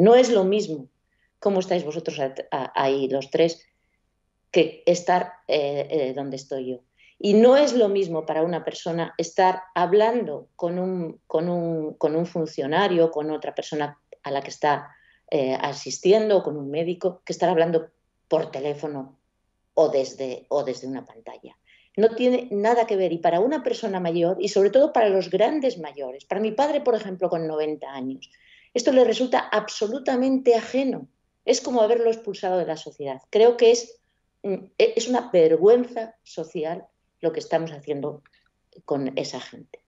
No es lo mismo cómo estáis vosotros ahí los tres que estar eh, eh, donde estoy yo. Y no es lo mismo para una persona estar hablando con un, funcionario, con otra persona a la que está eh, asistiendo, con un médico, que estar hablando por teléfono o desde, o desde una pantalla. No tiene nada que ver. Y para una persona mayor, y sobre todo para los grandes mayores, para mi padre, por ejemplo, con 90 años, esto le resulta absolutamente ajeno. Es como haberlo expulsado de la sociedad. Creo que es, mm, e, una vergüenza social lo que estamos haciendo con esa gente.